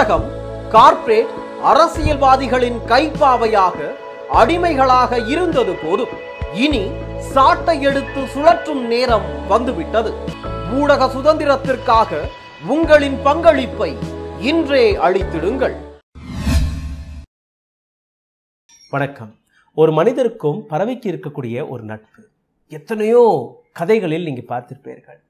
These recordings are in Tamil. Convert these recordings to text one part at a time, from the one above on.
ஊடகம் கார்ப்பரேட் அரசியல்வாதிகளின் கைப்பாவையாக அடிமைகளாக இருந்தது போதும் இனி சாட்டை எடுத்து சுழற்றும் நேரம் வந்துவிட்டது ஊடக சுதந்திரத்திற்காக உங்களின் பங்களிப்பை இன்றே அளித்திடுங்கள் வணக்கம் ஒரு மனிதருக்கும் பறவைக்கு இருக்கக்கூடிய ஒரு நட்பு எத்தனையோ கதைகளில் நீங்க பார்த்திருப்பீர்கள்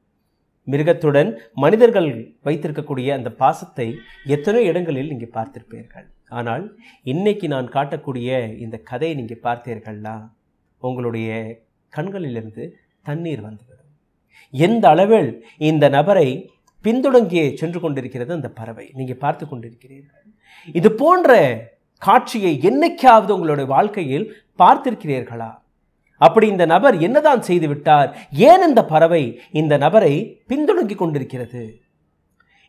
மிருகத்துடன் மனிதர்கள் வைத்திருக்கக்கூடிய அந்த பாசத்தை எத்தனையோ இடங்களில் நீங்கள் பார்த்திருப்பீர்கள் ஆனால் இன்னைக்கு நான் காட்டக்கூடிய இந்த கதையை நீங்கள் பார்த்தீர்கள்னா உங்களுடைய கண்களிலிருந்து தண்ணீர் வந்துவிடும் எந்த அளவில் இந்த நபரை பின்தொடங்கியே சென்று கொண்டிருக்கிறது அந்த பறவை நீங்கள் பார்த்து கொண்டிருக்கிறீர்கள் இது போன்ற காட்சியை என்னைக்காவது உங்களுடைய வாழ்க்கையில் பார்த்திருக்கிறீர்களா அப்படி இந்த நபர் என்னதான் செய்துவிட்டார் ஏன் இந்த பறவை இந்த நபரை பின்தொடங்கி கொண்டிருக்கிறது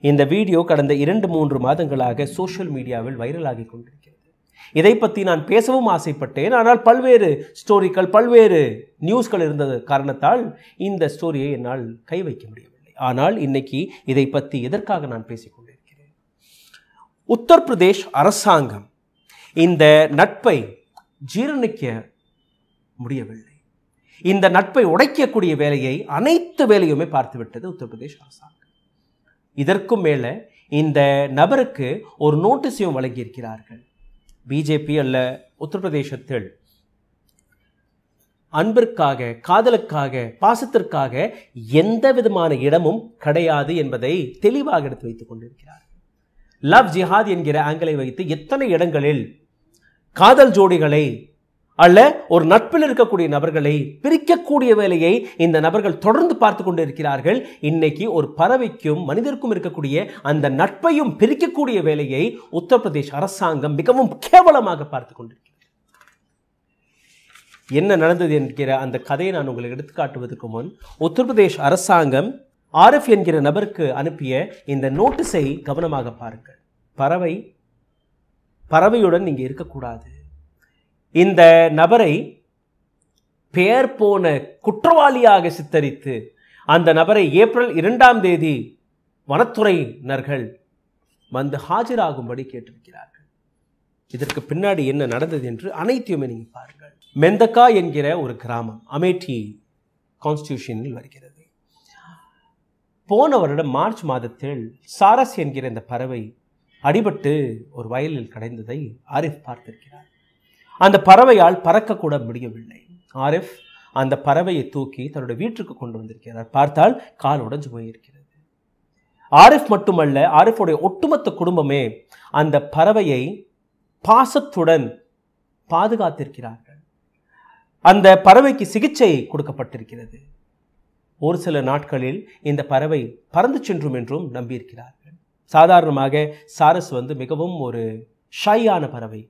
இந்த வீடியோ கடந்த இரண்டு மூன்று மாதங்களாக சோஷியல் மீடியாவில் வைரலாகி கொண்டிருக்கிறது இதை பற்றி நான் பேசவும் ஆசைப்பட்டேன் ஆனால் பல்வேறு ஸ்டோரிகள் பல்வேறு நியூஸ்கள் இருந்தது காரணத்தால் இந்த ஸ்டோரியை என்னால் கை வைக்க முடியவில்லை ஆனால் இன்னைக்கு இதை பற்றி எதற்காக நான் பேசிக்கொண்டிருக்கிறேன் உத்தரப்பிரதேஷ் அரசாங்கம் இந்த நட்பை ஜீரணிக்க முடியவில்லை இந்த நட்பை உடைக்கக்கூடிய வேலையை அனைத்து வேலையுமே பார்த்துவிட்டது உத்தரப்பிரதேஷ் அரசாங்கம் இதற்கும் மேலே இந்த நபருக்கு ஒரு நோட்டீஸையும் வழங்கியிருக்கிறார்கள் பிஜேபி அல்ல உத்தரப்பிரதேசத்தில் அன்பிற்காக காதலுக்காக பாசத்திற்காக எந்த விதமான இடமும் கிடையாது என்பதை தெளிவாக எடுத்து வைத்துக் கொண்டிருக்கிறார் லவ் ஜிஹாத் என்கிற ஆங்கிலை வைத்து எத்தனை இடங்களில் காதல் ஜோடிகளை அல்ல ஒரு நட்பில் இருக்கக்கூடிய நபர்களை பிரிக்கக்கூடிய வேலையை இந்த நபர்கள் தொடர்ந்து பார்த்து கொண்டு இருக்கிறார்கள் இன்னைக்கு ஒரு பறவைக்கும் மனிதருக்கும் இருக்கக்கூடிய அந்த நட்பையும் பிரிக்கக்கூடிய வேலையை உத்தரப்பிரதேஷ் அரசாங்கம் மிகவும் கேவலமாக பார்த்து கொண்டிருக்கிறது என்ன நடந்தது என்கிற அந்த கதையை நான் உங்களுக்கு எடுத்துக்காட்டுவதற்கு முன் உத்தரப்பிரதேஷ் அரசாங்கம் ஆர்எஃப் என்கிற நபருக்கு அனுப்பிய இந்த நோட்டீஸை கவனமாக பாருங்கள் பறவை பறவையுடன் நீங்கள் இருக்கக்கூடாது இந்த நபரை பெயர் போன குற்றவாளியாக சித்தரித்து அந்த நபரை ஏப்ரல் இரண்டாம் தேதி வனத்துறையினர்கள் வந்து ஆஜராகும்படி கேட்டிருக்கிறார்கள் இதற்கு பின்னாடி என்ன நடந்தது என்று அனைத்தையுமே நீங்கள் பாருங்கள் மெந்தக்கா என்கிற ஒரு கிராமம் அமேட்டி கான்ஸ்டியூஷனில் வருகிறது போன வருடம் மார்ச் மாதத்தில் சாரஸ் என்கிற இந்த பறவை அடிபட்டு ஒரு வயலில் கடைந்ததை ஆரிஃப் பார்த்திருக்கிறார் அந்த பறவையால் பறக்கக்கூட முடியவில்லை ஆரிஃப் அந்த பறவையை தூக்கி தன்னுடைய வீட்டுக்கு கொண்டு வந்திருக்கிறார் பார்த்தால் கால் உடஞ்சு போயிருக்கிறது ஆரிஃப் மட்டுமல்ல ஆரிஃபுடைய ஒட்டுமொத்த குடும்பமே அந்த பறவையை பாசத்துடன் பாதுகாத்திருக்கிறார்கள் அந்த பறவைக்கு சிகிச்சை கொடுக்கப்பட்டிருக்கிறது ஒரு சில நாட்களில் இந்த பறவை பறந்து சென்றும் என்றும் நம்பியிருக்கிறார்கள் சாதாரணமாக சாரஸ் வந்து மிகவும் ஒரு ஷையான பறவை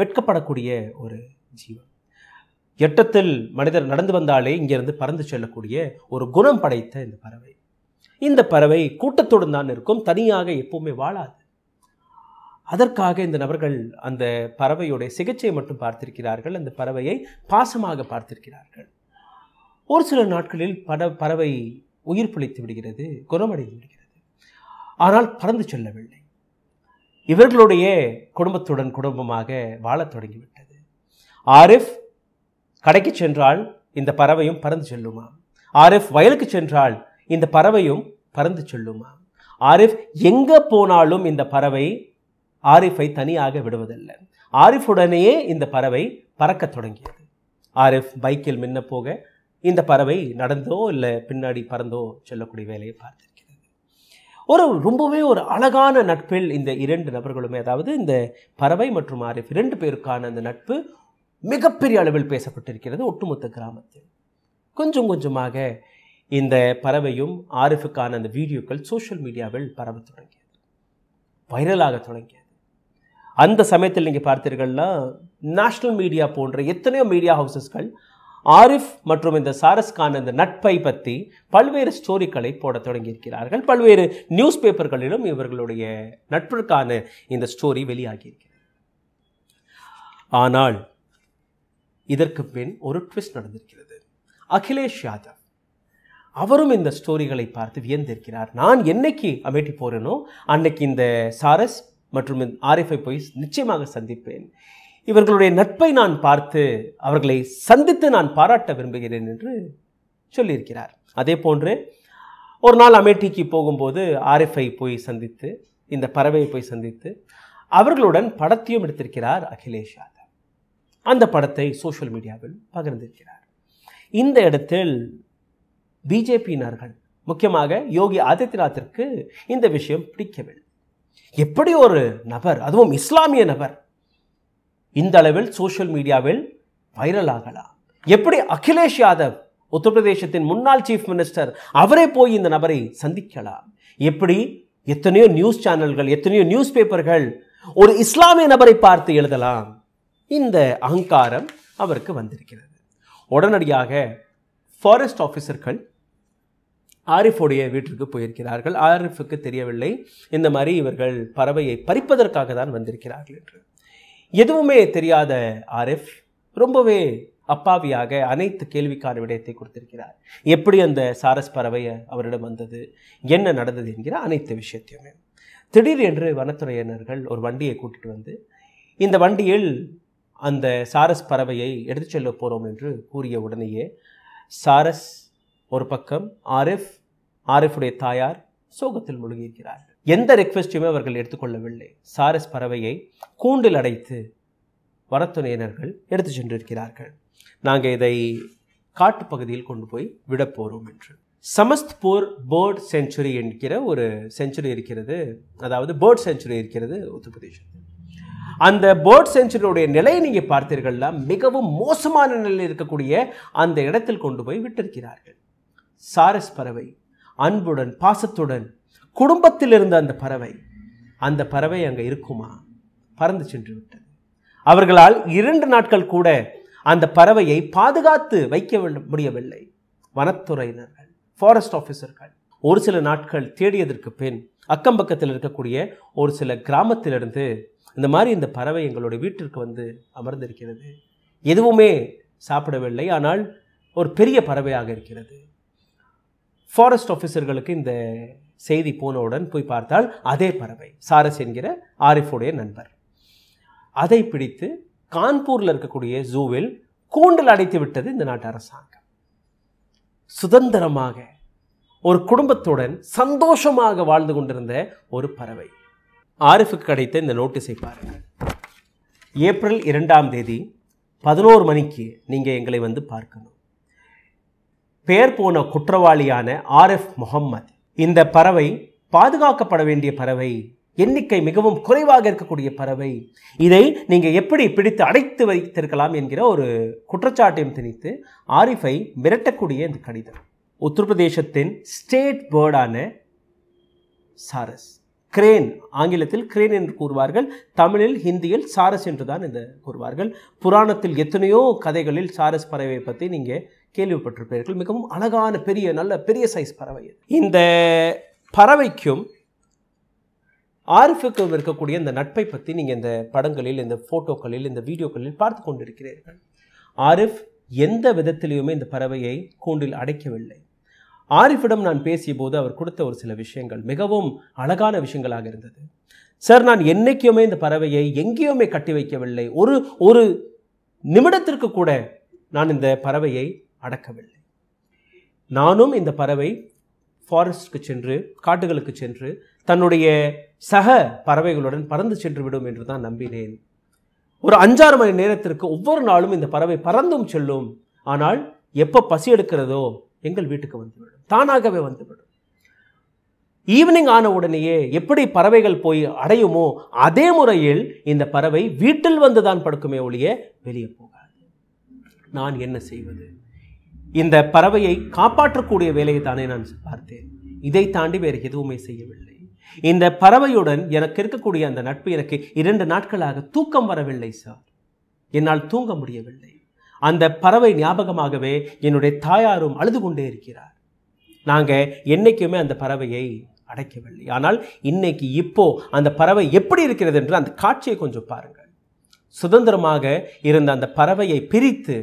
வெட்கப்படக்கூடிய ஒரு ஜீவன் எட்டத்தில் மனிதர் நடந்து வந்தாலே இங்கிருந்து பறந்து செல்லக்கூடிய ஒரு குணம் படைத்த இந்த பறவை இந்த பறவை கூட்டத்துடன் தான் இருக்கும் தனியாக எப்பவுமே வாழாது அதற்காக இந்த நபர்கள் அந்த பறவையுடைய சிகிச்சை மட்டும் பார்த்திருக்கிறார்கள் அந்த பறவையை பாசமாக பார்த்திருக்கிறார்கள் ஒரு சில நாட்களில் பட பறவை உயிர் பிழைத்து விடுகிறது குணமடைந்து விடுகிறது ஆனால் பறந்து செல்லவில்லை இவர்களுடைய குடும்பத்துடன் குடும்பமாக வாழத் தொடங்கிவிட்டது ஆரிஃப் கடைக்கு சென்றால் இந்த பறவையும் பறந்து செல்லுமா ஆரிஃப் வயலுக்கு சென்றால் இந்த பறவையும் பறந்து செல்லுமா ஆரிஃப் எங்கே போனாலும் இந்த பறவை ஆரிஃபை தனியாக விடுவதில்லை ஆரிஃபுடனேயே இந்த பறவை பறக்க தொடங்கியது ஆரிஃப் பைக்கில் மின்ன போக இந்த பறவை நடந்தோ இல்லை பின்னாடி பறந்தோ செல்லக்கூடிய வேலையை பார்த்து ஒரு ரொம்பவே ஒரு அழகான நட்பில் இந்த இரண்டு நபர்களுமே அதாவது இந்த பறவை மற்றும் ஆரிஃப் இரண்டு பேருக்கான அந்த நட்பு மிகப்பெரிய அளவில் பேசப்பட்டிருக்கிறது ஒட்டுமொத்த கிராமத்தில் கொஞ்சம் கொஞ்சமாக இந்த பறவையும் ஆரிஃபுக்கான அந்த வீடியோக்கள் சோஷியல் மீடியாவில் பரவ தொடங்கியது வைரலாக தொடங்கியது அந்த சமயத்தில் நீங்கள் பார்த்தீர்கள்னா நேஷ்னல் மீடியா போன்ற எத்தனையோ மீடியா ஹவுசஸ்கள் ஆரிஃப் மற்றும் இந்த சாரஸ்கான இந்த நட்பை பற்றி பல்வேறு ஸ்டோரிகளை போட தொடங்கியிருக்கிறார்கள் பல்வேறு நியூஸ் பேப்பர்களிலும் இவர்களுடைய நட்பிற்கான இந்த ஸ்டோரி வெளியாகியிருக்கிறது ஆனால் இதற்கு பின் ஒரு ட்விஸ்ட் நடந்திருக்கிறது அகிலேஷ் யாதவ் அவரும் இந்த ஸ்டோரிகளை பார்த்து வியந்திருக்கிறார் நான் என்னைக்கு அமேட்டி போகிறேனோ அன்னைக்கு இந்த சாரஸ் மற்றும் ஆரிஃபை போய் நிச்சயமாக சந்திப்பேன் இவர்களுடைய நட்பை நான் பார்த்து அவர்களை சந்தித்து நான் பாராட்ட விரும்புகிறேன் என்று சொல்லியிருக்கிறார் அதே போன்று ஒரு நாள் அமேட்டிக்கு போகும்போது ஆரிஃபை போய் சந்தித்து இந்த பறவையை போய் சந்தித்து அவர்களுடன் படத்தையும் எடுத்திருக்கிறார் அகிலேஷ் யாதவ் அந்த படத்தை சோஷியல் மீடியாவில் பகிர்ந்திருக்கிறார் இந்த இடத்தில் பிஜேபியினர்கள் முக்கியமாக யோகி ஆதித்யநாத்திற்கு இந்த விஷயம் பிடிக்கவில்லை எப்படி ஒரு நபர் அதுவும் இஸ்லாமிய நபர் இந்த அளவில் சோஷியல் மீடியாவில் வைரல் ஆகலாம் எப்படி அகிலேஷ் யாதவ் உத்தரப்பிரதேசத்தின் முன்னாள் சீஃப் மினிஸ்டர் அவரே போய் இந்த நபரை சந்திக்கலாம் எப்படி எத்தனையோ நியூஸ் சேனல்கள் எத்தனையோ நியூஸ் பேப்பர்கள் ஒரு இஸ்லாமிய நபரை பார்த்து எழுதலாம் இந்த அகங்காரம் அவருக்கு வந்திருக்கிறது உடனடியாக ஃபாரஸ்ட் ஆஃபீஸர்கள் ஆரிஃபோடைய வீட்டிற்கு போயிருக்கிறார்கள் ஆரிஃபுக்கு தெரியவில்லை இந்த மாதிரி இவர்கள் பறவையை பறிப்பதற்காக தான் வந்திருக்கிறார்கள் என்று எதுவுமே தெரியாத ஆரிஃப் ரொம்பவே அப்பாவியாக அனைத்து கேள்விக்கான விடயத்தை கொடுத்திருக்கிறார் எப்படி அந்த சாரஸ் பறவை அவரிடம் வந்தது என்ன நடந்தது என்கிற அனைத்து விஷயத்தையுமே திடீர் என்று வனத்துறையினர்கள் ஒரு வண்டியை கூட்டிட்டு வந்து இந்த வண்டியில் அந்த சாரஸ் பறவையை எடுத்து செல்ல போகிறோம் என்று கூறிய உடனேயே சாரஸ் ஒரு பக்கம் ஆரிஃப் ஆரிஃபுடைய தாயார் சோகத்தில் முழுகியிருக்கிறார் எந்த ரெக்வெஸ்ட்டுமே அவர்கள் எடுத்துக்கொள்ளவில்லை சாரஸ் பறவையை கூண்டில் அடைத்து வரத்துணையினர்கள் எடுத்து சென்றிருக்கிறார்கள் நாங்கள் இதை காட்டுப்பகுதியில் கொண்டு போய் விட போகிறோம் என்று சமஸ்த்பூர் பேர்ட் செஞ்சுரி என்கிற ஒரு செஞ்சுரி இருக்கிறது அதாவது பேர்ட் செஞ்சுரி இருக்கிறது உத்தரப்பிரதேஷ் அந்த பேர்ட் செஞ்சுரியுடைய நிலையை நீங்கள் பார்த்தீர்கள்லாம் மிகவும் மோசமான நிலையில் இருக்கக்கூடிய அந்த இடத்தில் கொண்டு போய் விட்டிருக்கிறார்கள் சாரஸ் பறவை அன்புடன் பாசத்துடன் குடும்பத்தில் இருந்த அந்த பறவை அந்த பறவை அங்கே இருக்குமா பறந்து சென்று விட்டது அவர்களால் இரண்டு நாட்கள் கூட அந்த பறவையை பாதுகாத்து வைக்க முடியவில்லை வனத்துறையினர்கள் ஃபாரஸ்ட் ஆஃபீஸர்கள் ஒரு சில நாட்கள் தேடியதற்கு பின் அக்கம் பக்கத்தில் இருக்கக்கூடிய ஒரு சில கிராமத்திலிருந்து இந்த மாதிரி இந்த பறவை எங்களுடைய வீட்டிற்கு வந்து அமர்ந்திருக்கிறது எதுவுமே சாப்பிடவில்லை ஆனால் ஒரு பெரிய பறவையாக இருக்கிறது ஃபாரஸ்ட் ஆஃபீஸர்களுக்கு இந்த செய்தி போனவுடன் போய் பார்த்தால் அதே பறவை சாரஸ் என்கிற ஆரிஃபுடைய நண்பர் அதை பிடித்து கான்பூரில் இருக்கக்கூடிய ஜூவில் கூண்டல் அடைத்து விட்டது இந்த நாட்டு அரசாங்கம் சுதந்திரமாக ஒரு குடும்பத்துடன் சந்தோஷமாக வாழ்ந்து கொண்டிருந்த ஒரு பறவை ஆரிஃபுக்கு கிடைத்த இந்த நோட்டீஸை பாருங்கள் ஏப்ரல் இரண்டாம் தேதி பதினோரு மணிக்கு நீங்கள் எங்களை வந்து பார்க்கணும் பெயர் போன குற்றவாளியான ஆர்எஃப் முகம்மது இந்த பறவை பாதுகாக்கப்பட வேண்டிய பறவை எண்ணிக்கை மிகவும் குறைவாக இருக்கக்கூடிய பறவை இதை நீங்கள் எப்படி பிடித்து அடைத்து வைத்திருக்கலாம் என்கிற ஒரு குற்றச்சாட்டையும் திணித்து ஆரிஃபை மிரட்டக்கூடிய இந்த கடிதம் உத்தரப்பிரதேசத்தின் ஸ்டேட் பேர்டான சாரஸ் கிரேன் ஆங்கிலத்தில் கிரேன் என்று கூறுவார்கள் தமிழில் ஹிந்தியில் சாரஸ் என்று தான் இந்த கூறுவார்கள் புராணத்தில் எத்தனையோ கதைகளில் சாரஸ் பறவையை பற்றி நீங்கள் கேள்விப்பட்டிருப்பீர்கள் மிகவும் அழகான பெரிய நல்ல பெரிய சைஸ் பறவை இந்த பறவைக்கும் ஆரிஃபுக்கும் இருக்கக்கூடிய இந்த நட்பை பற்றி நீங்கள் இந்த படங்களில் இந்த ஃபோட்டோக்களில் இந்த வீடியோக்களில் பார்த்து கொண்டிருக்கிறீர்கள் ஆரிஃப் எந்த விதத்திலையுமே இந்த பறவையை கூண்டில் அடைக்கவில்லை ஆரிஃபிடம் நான் பேசிய போது அவர் கொடுத்த ஒரு சில விஷயங்கள் மிகவும் அழகான விஷயங்களாக இருந்தது சார் நான் என்றைக்குமே இந்த பறவையை எங்கேயுமே கட்டி வைக்கவில்லை ஒரு ஒரு நிமிடத்திற்கு கூட நான் இந்த பறவையை அடக்கவில்லை நானும் இந்த பறவை ஃபாரஸ்ட்க்கு சென்று காட்டுகளுக்கு சென்று தன்னுடைய சக பறவைகளுடன் பறந்து சென்று விடும் என்று தான் நம்பினேன் ஒரு அஞ்சாறு மணி நேரத்திற்கு ஒவ்வொரு நாளும் இந்த பறவை பறந்தும் செல்லும் ஆனால் எப்போ பசி எடுக்கிறதோ எங்கள் வீட்டுக்கு வந்துவிடும் தானாகவே வந்துவிடும் ஈவினிங் ஆன உடனேயே எப்படி பறவைகள் போய் அடையுமோ அதே முறையில் இந்த பறவை வீட்டில் வந்துதான் படுக்குமே ஒழிய வெளியே போகாது நான் என்ன செய்வது இந்த பறவையை காப்பாற்றக்கூடிய வேலையை தானே நான் பார்த்தேன் இதை தாண்டி வேறு எதுவுமே செய்யவில்லை இந்த பறவையுடன் எனக்கு இருக்கக்கூடிய அந்த நட்பு எனக்கு இரண்டு நாட்களாக தூக்கம் வரவில்லை சார் என்னால் தூங்க முடியவில்லை அந்த பறவை ஞாபகமாகவே என்னுடைய தாயாரும் அழுது கொண்டே இருக்கிறார் நாங்கள் என்றைக்குமே அந்த பறவையை அடைக்கவில்லை ஆனால் இன்னைக்கு இப்போ அந்த பறவை எப்படி இருக்கிறது என்று அந்த காட்சியை கொஞ்சம் பாருங்கள் சுதந்திரமாக இருந்த அந்த பறவையை பிரித்து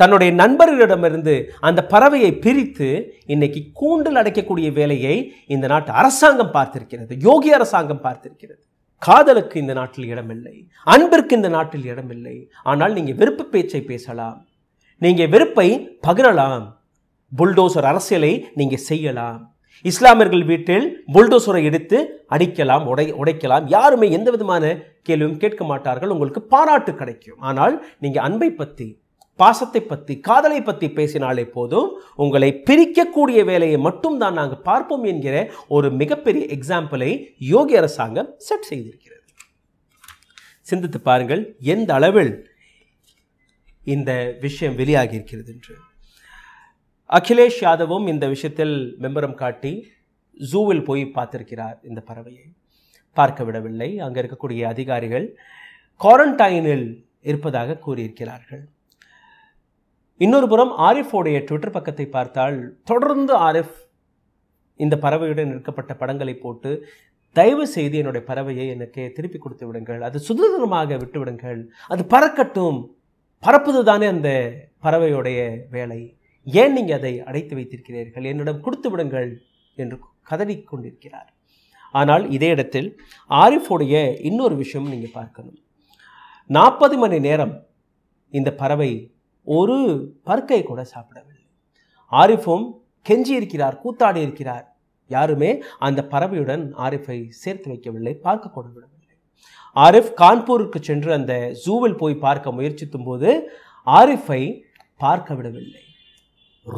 தன்னுடைய நண்பர்களிடமிருந்து அந்த பறவையை பிரித்து இன்னைக்கு கூண்டில் அடைக்கக்கூடிய வேலையை இந்த நாட்டு அரசாங்கம் பார்த்திருக்கிறது யோகி அரசாங்கம் பார்த்திருக்கிறது காதலுக்கு இந்த நாட்டில் இடமில்லை அன்பிற்கு இந்த நாட்டில் இடமில்லை ஆனால் நீங்கள் வெறுப்பு பேச்சை பேசலாம் நீங்கள் வெறுப்பை பகிரலாம் புல்டோசர் அரசியலை நீங்கள் செய்யலாம் இஸ்லாமியர்கள் வீட்டில் புல்டோசரை எடுத்து அடிக்கலாம் உடை உடைக்கலாம் யாருமே எந்த விதமான கேள்வியும் கேட்க மாட்டார்கள் உங்களுக்கு பாராட்டு கிடைக்கும் ஆனால் நீங்கள் அன்பை பற்றி பாசத்தை பற்றி காதலை பற்றி பேசினாலே போதும் உங்களை பிரிக்கக்கூடிய வேலையை மட்டும் தான் நாங்கள் பார்ப்போம் என்கிற ஒரு மிகப்பெரிய எக்ஸாம்பிளை யோகி அரசாங்கம் செட் செய்திருக்கிறது சிந்தித்து பாருங்கள் எந்த அளவில் இந்த விஷயம் வெளியாகி இருக்கிறது என்று அகிலேஷ் யாதவும் இந்த விஷயத்தில் மெம்பரம் காட்டி ஜூவில் போய் பார்த்திருக்கிறார் இந்த பறவையை பார்க்க விடவில்லை அங்கே இருக்கக்கூடிய அதிகாரிகள் குவாரண்டைனில் இருப்பதாக கூறியிருக்கிறார்கள் இன்னொரு புறம் ஆரிஃபோடைய ட்விட்டர் பக்கத்தை பார்த்தால் தொடர்ந்து ஆரிஃப் இந்த பறவையுடன் நிற்கப்பட்ட படங்களை போட்டு தயவு செய்து என்னுடைய பறவையை எனக்கு திருப்பி கொடுத்து விடுங்கள் அது சுதந்திரமாக விட்டு விடுங்கள் அது பறக்கட்டும் பறப்பது தானே அந்த பறவையுடைய வேலை ஏன் நீங்கள் அதை அடைத்து வைத்திருக்கிறீர்கள் என்னிடம் கொடுத்து விடுங்கள் என்று கதறி கொண்டிருக்கிறார் ஆனால் இதே இடத்தில் ஆரிஃபோடைய இன்னொரு விஷயம் நீங்கள் பார்க்கணும் நாற்பது மணி நேரம் இந்த பறவை ஒரு பற்கை கூட சாப்பிடவில்லை ஆரிஃபும் கெஞ்சி இருக்கிறார் கூத்தாடி இருக்கிறார் யாருமே அந்த பறவையுடன் ஆரிஃபை சேர்த்து வைக்கவில்லை பார்க்க கூட விடவில்லை ஆரிஃப் கான்பூருக்கு சென்று அந்த ஜூவில் போய் பார்க்க முயற்சித்தும் போது ஆரிஃபை பார்க்க விடவில்லை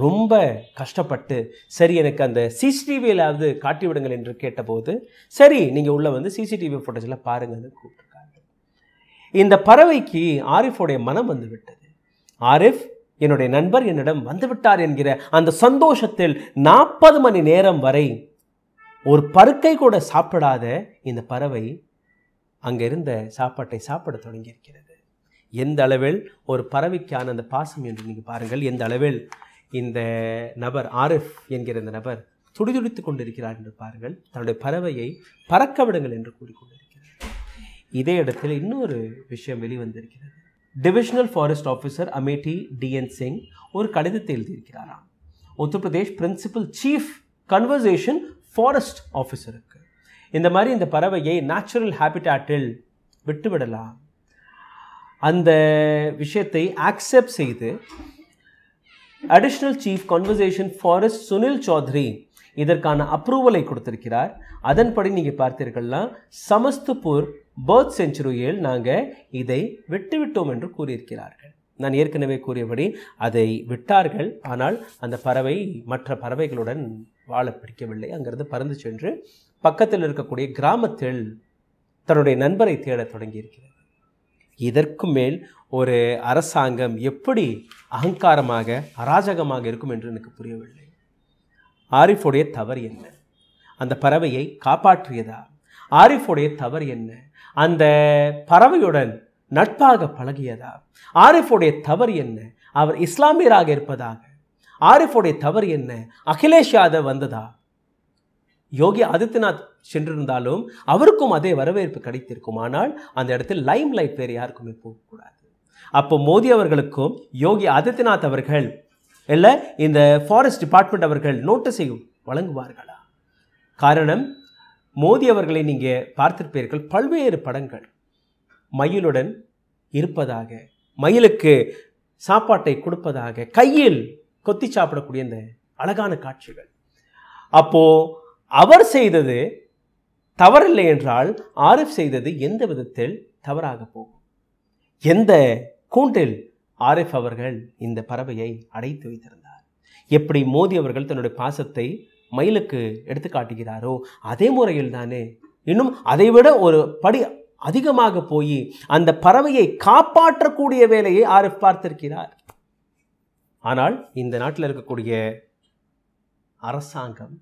ரொம்ப கஷ்டப்பட்டு சரி எனக்கு அந்த சிசிடிவியிலாவது காட்டி விடுங்கள் என்று கேட்டபோது சரி நீங்கள் உள்ளே வந்து சிசிடிவி ஃபுட்டேஜில் பாருங்கன்னு கூப்பிட்டுருக்காங்க இந்த பறவைக்கு ஆரிஃபோடைய மனம் வந்து விட்டது ஆரிஃப் என்னுடைய நண்பர் என்னிடம் வந்துவிட்டார் என்கிற அந்த சந்தோஷத்தில் நாற்பது மணி நேரம் வரை ஒரு பருக்கை கூட சாப்பிடாத இந்த பறவை அங்கிருந்த சாப்பாட்டை சாப்பிட தொடங்கியிருக்கிறது எந்த அளவில் ஒரு பறவைக்கான அந்த பாசம் என்று நீங்கள் பாருங்கள் எந்த அளவில் இந்த நபர் ஆரிஃப் என்கிற இந்த நபர் துடிதுடித்து கொண்டிருக்கிறார் என்று பாருங்கள் தன்னுடைய பறவையை பறக்க விடுங்கள் என்று கூறிக்கொண்டிருக்கிறார் இதே இடத்தில் இன்னொரு விஷயம் வெளிவந்திருக்கிறது divisional forest officer Amethi DN Singh ஒரு கடிதத்தை எழுதியிருக்கிறாராம் Uttar Pradesh principal chief conversation forest ஆஃபீஸருக்கு இந்த மாதிரி இந்த பறவையை நேச்சுரல் ஹேபிட்டாட்டில் விட்டுவிடலாம் அந்த விஷயத்தை ஆக்செப்ட் செய்து additional chief conversation forest Sunil Chaudhary இதற்கான அப்ரூவலை கொடுத்திருக்கிறார் அதன்படி நீங்கள் பார்த்தீர்கள்னா சமஸ்துபூர் பேர்த் செஞ்சுரியில் நாங்கள் இதை விட்டுவிட்டோம் என்று கூறியிருக்கிறார்கள் நான் ஏற்கனவே கூறியபடி அதை விட்டார்கள் ஆனால் அந்த பறவை மற்ற பறவைகளுடன் வாழ பிடிக்கவில்லை அங்கிருந்து பறந்து சென்று பக்கத்தில் இருக்கக்கூடிய கிராமத்தில் தன்னுடைய நண்பரை தேட தொடங்கியிருக்கிறது இதற்கு மேல் ஒரு அரசாங்கம் எப்படி அகங்காரமாக அராஜகமாக இருக்கும் என்று எனக்கு புரியவில்லை ஆரிஃபுடைய தவறு என்ன அந்த பறவையை காப்பாற்றியதா ஆரிஃபுடைய தவறு என்ன அந்த பறவையுடன் நட்பாக பழகியதா ஆரிஃபுடைய தவறு என்ன அவர் இஸ்லாமியராக இருப்பதாக ஆரிஃபுடைய தவறு என்ன அகிலேஷ் யாதவ் வந்ததா யோகி ஆதித்யநாத் சென்றிருந்தாலும் அவருக்கும் அதே வரவேற்பு கிடைத்திருக்கும் ஆனால் அந்த இடத்தில் லைம் லைட் வேறு யாருக்குமே போகக்கூடாது அப்போ மோடி அவர்களுக்கும் யோகி ஆதித்யநாத் அவர்கள் இல்லை இந்த ஃபாரஸ்ட் டிபார்ட்மெண்ட் அவர்கள் நோட்டீஸை வழங்குவார்களா காரணம் மோதி அவர்களை நீங்கள் பார்த்திருப்பீர்கள் பல்வேறு படங்கள் மயிலுடன் இருப்பதாக மயிலுக்கு சாப்பாட்டை கொடுப்பதாக கையில் கொத்தி சாப்பிடக்கூடிய இந்த அழகான காட்சிகள் அப்போது அவர் செய்தது தவறில்லை என்றால் ஆரிஃப் செய்தது எந்த விதத்தில் தவறாக போகும் எந்த கூண்டில் ஆரிஃப் அவர்கள் இந்த பறவையை அடைத்து வைத்திருந்தார் எப்படி மோதி அவர்கள் தன்னுடைய பாசத்தை மயிலுக்கு எடுத்து காட்டுகிறாரோ அதே முறையில் தானே இன்னும் அதைவிட ஒரு படி அதிகமாக போய் அந்த பறவையை காப்பாற்றக்கூடிய வேலையை ஆரிஃப் பார்த்திருக்கிறார் ஆனால் இந்த நாட்டில் இருக்கக்கூடிய அரசாங்கம்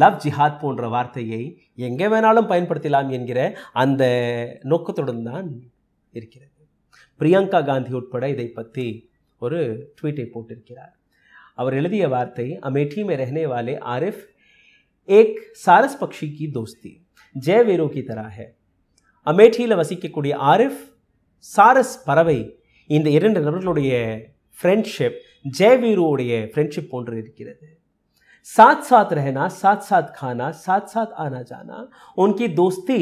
லவ் ஜிஹாத் போன்ற வார்த்தையை எங்கே வேணாலும் பயன்படுத்தலாம் என்கிற அந்த நோக்கத்துடன் தான் இருக்கிறது பிரியங்கா காந்தி உட்பட இதை பற்றி ஒரு ட்வீட்டை போட்டிருக்கிறார் அவர் எழுதிய வார்த்தை அமேठी में रहने वाले आरिफ एक सारस पक्षी की दोस्ती ஜெய வீரோ की तरह है அமேட்டியில் வசிக்கக்கூடிய ஆரிஃப் சாரஸ் பறவை இந்த இரண்டு நபர்களுடைய ஃப்ரெண்ட்ஷிப் ஜெயவீருவோடைய ஃப்ரெண்ட்ஷிப் போன்று இருக்கிறது साथ साथ रहना साथ साथ खाना साथ साथ आना जाना उनकी दोस्ती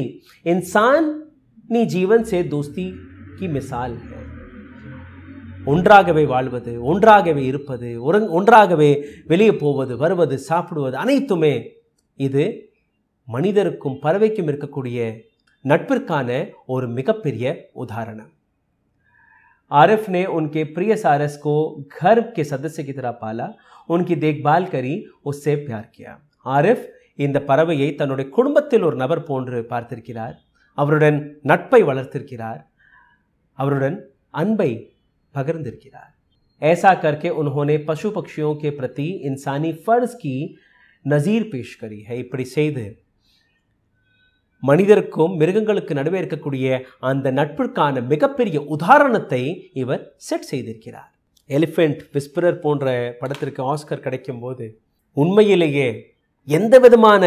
इंसानी जीवन से दोस्ती की मिसाल है ஒன்றாகவே வாழ்வது ஒன்றாகவே இருப்பது ஒன்றாகவே வெளியே போவது வருவது சாப்பிடுவது அனைத்துமே இது மனிதருக்கும் பறவைக்கும் இருக்கக்கூடிய நட்பிற்கான ஒரு மிகப்பெரிய உதாரணம் ஆரஃப் நே உன்கே பிரிய சாரஸ் கோ கர் கே सदस्य की तरह पाला उनकी देखभाल करी उससे प्यार ஆரிஃப் இந்த பறவையை தன்னுடைய குடும்பத்தில் ஒரு நபர் போன்று பார்த்திருக்கிறார் அவருடன் நட்பை வளர்த்திருக்கிறார் அவருடன் அன்பை பகிர்ந்திருக்கிறார் ऐसा करके उन्होंने பசு पक्षियों के प्रति इंसानी फ़र्ज की நசீர் பேஷ் கரி இப்படி செய்து மனிதருக்கும் மிருகங்களுக்கு நடுவே இருக்கக்கூடிய அந்த நட்பிற்கான மிகப்பெரிய உதாரணத்தை இவர் செட் செய்திருக்கிறார் எலிஃபெண்ட் விஸ்பரர் போன்ற படத்திற்கு ஆஸ்கர் கிடைக்கும் போது உண்மையிலேயே எந்த விதமான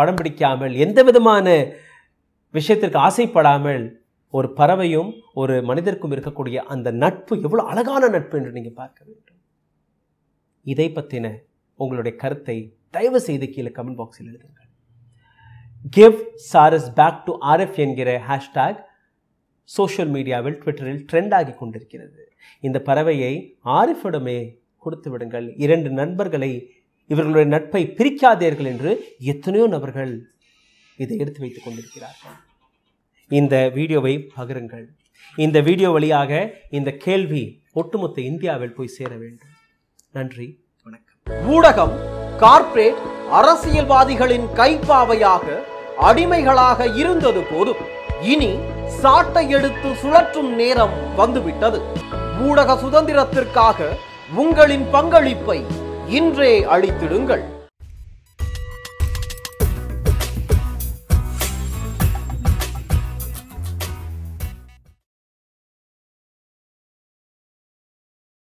படம் பிடிக்காமல் எந்த விதமான விஷயத்திற்கு ஆசைப்படாமல் ஒரு பறவையும் ஒரு மனிதருக்கும் இருக்கக்கூடிய அந்த நட்பு எவ்வளோ அழகான நட்பு என்று நீங்கள் பார்க்க வேண்டும் இதை பற்றின உங்களுடைய கருத்தை தயவு செய்து கீழே கமெண்ட் பாக்ஸில் எழுதுங்கள் give sarus back to RF என்கிற ஹேஷ்டேக் சோஷியல் மீடியாவில் ட்விட்டரில் ட்ரெண்ட் ஆகி கொண்டிருக்கிறது இந்த பறவையை ஆரிஃபிடமே கொடுத்து விடுங்கள் இரண்டு நண்பர்களை இவர்களுடைய நட்பை பிரிக்காதீர்கள் என்று எத்தனையோ நபர்கள் இதை எடுத்து வைத்துக் கொண்டிருக்கிறார்கள் இந்த வீடியோவை பகிருங்கள் இந்த வீடியோ வழியாக இந்த கேள்வி ஒட்டுமொத்த இந்தியாவில் போய் சேர வேண்டும் நன்றி வணக்கம் ஊடகம் கார்ப்பரேட் அரசியல்வாதிகளின் கைப்பாவையாக அடிமைகளாக இருந்தது போதும் இனி சாட்டை எடுத்து சுழற்றும் நேரம் வந்துவிட்டது ஊடக சுதந்திரத்திற்காக உங்களின் பங்களிப்பை இன்றே அளித்திடுங்கள்